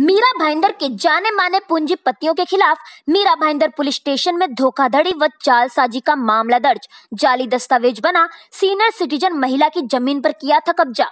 मीरा भाईंदर के जाने माने पूंजीपतियों के खिलाफ मीरा भाईंदर पुलिस स्टेशन में धोखाधड़ी व साजी का मामला दर्ज जाली दस्तावेज बना सीनियर सिटीजन महिला की जमीन पर किया था कब्जा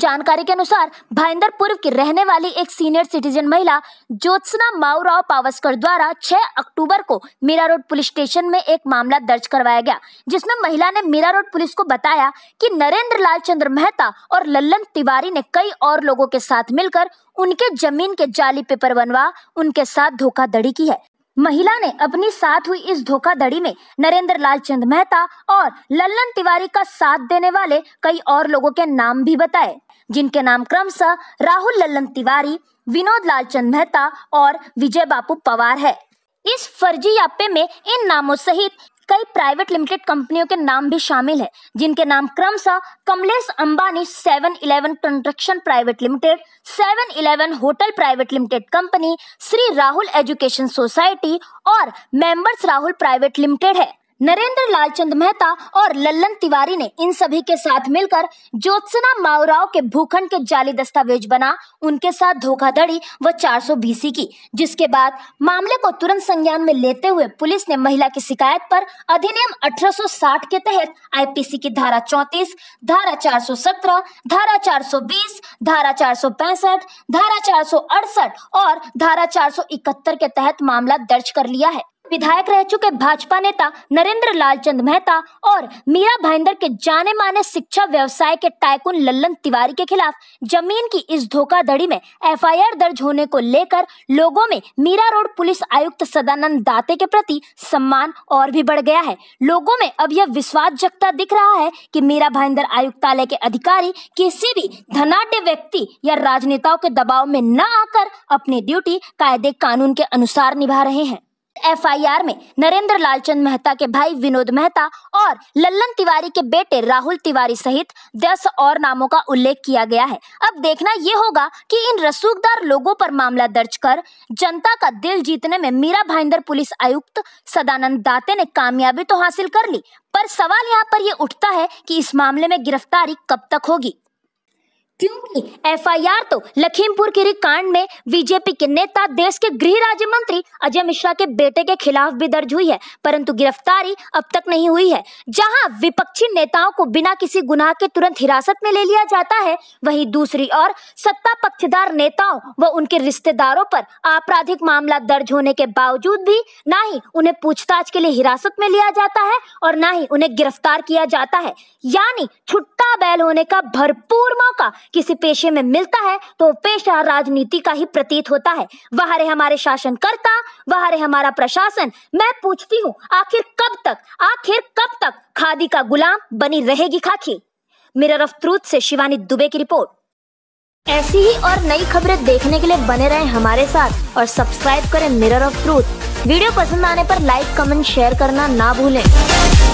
जानकारी के अनुसार पूर्व की रहने वाली एक सीनियर सिटीजन महिला ज्योत्सना माऊराव पावस्कर द्वारा 6 अक्टूबर को मीरा रोड पुलिस स्टेशन में एक मामला दर्ज करवाया गया जिसमें महिला ने मीरा रोड पुलिस को बताया कि नरेंद्र लाल चंद्र मेहता और लल्लन तिवारी ने कई और लोगों के साथ मिलकर उनके जमीन के जाली पेपर बनवा उनके साथ धोखाधड़ी की है महिला ने अपनी साथ हुई इस धोखाधड़ी में नरेंद्र लाल चंद मेहता और लल्लन तिवारी का साथ देने वाले कई और लोगों के नाम भी बताए जिनके नाम क्रमशः राहुल लल्लन तिवारी विनोद लाल चंद मेहता और विजय बापू पवार है इस फर्जी यापे में इन नामों सहित कई प्राइवेट लिमिटेड कंपनियों के नाम भी शामिल है जिनके नाम क्रमशः Kamlesh Ambani seven eleven construction private limited seven eleven hotel private limited company Shri Rahul education society और मेंबर्स राहुल प्राइवेट लिमिटेड है नरेंद्र लालचंद मेहता और लल्लन तिवारी ने इन सभी के साथ मिलकर ज्योत्सना माओराव के भूखंड के जाली दस्तावेज बना उनके साथ धोखाधड़ी व 400 बीसी की जिसके बाद मामले को तुरंत संज्ञान में लेते हुए पुलिस ने महिला की शिकायत पर अधिनियम 1860 के तहत आईपीसी की धारा 34, धारा 417, धारा 420, धारा 465, धारा 468 और धारा 471 के तहत मामला दर्ज कर लिया है विधायक रह चुके भाजपा नेता नरेंद्र लालचंद मेहता और मीरा भाईंदर के जाने माने शिक्षा व्यवसाय के टाइकून लल्लन तिवारी के खिलाफ जमीन की इस धोखाधड़ी में एफआईआर दर्ज होने को लेकर लोगों में मीरा रोड पुलिस आयुक्त सदानंद दाते के प्रति सम्मान और भी बढ़ गया है लोगों में अब यह विश्वास जगता दिख रहा है की मीरा भाईंदर आयुक्तालय के अधिकारी किसी भी धनाढ़ व्यक्ति या राजनेताओं के दबाव में न आकर अपनी ड्यूटी कायदे कानून के अनुसार निभा रहे हैं एफआईआर में नरेंद्र लालचंद मेहता के भाई विनोद मेहता और लल्लन तिवारी के बेटे राहुल तिवारी सहित दस और नामों का उल्लेख किया गया है अब देखना यह होगा कि इन रसूखदार लोगों पर मामला दर्ज कर जनता का दिल जीतने में मीरा भाईंदर पुलिस आयुक्त सदानंद दाते ने कामयाबी तो हासिल कर ली पर सवाल यहाँ पर ये उठता है कि इस मामले में गिरफ्तारी कब तक होगी क्योंकि एफआईआर तो लखीमपुर खीरी कांड में बीजेपी के नेता देश के गृह राज्य मंत्री अजय मिश्रा के बेटे के खिलाफ भी दर्ज हुई है परंतु गिरफ्तारी अब तक नहीं हुई है जहां विपक्षी नेताओं को बिना किसी गुनाह के तुरंत हिरासत में ले लिया जाता है वहीं दूसरी ओर सत्ता पक्षधार नेताओं व उनके रिश्तेदारों पर आपराधिक मामला दर्ज होने के बावजूद भी ना ही उन्हें पूछताछ के लिए हिरासत में लिया जाता है और ना ही उन्हें गिरफ्तार किया जाता है यानी छुट्टी सत्ता बैल होने का भरपूर मौका किसी पेशे में मिलता है तो पेशा राजनीति का ही प्रतीत होता है वह रे हमारे शासनकर्ता वह रहे हमारा प्रशासन मैं पूछती हूँ आखिर कब तक आखिर कब तक खादी का गुलाम बनी रहेगी खाकी मिरर ऑफ ट्रूथ से शिवानी दुबे की रिपोर्ट ऐसी ही और नई खबरें देखने के लिए बने रहे हमारे साथ और सब्सक्राइब करें मिरर ऑफ ट्रूथ वीडियो पसंद आने पर लाइक कमेंट शेयर करना ना भूलें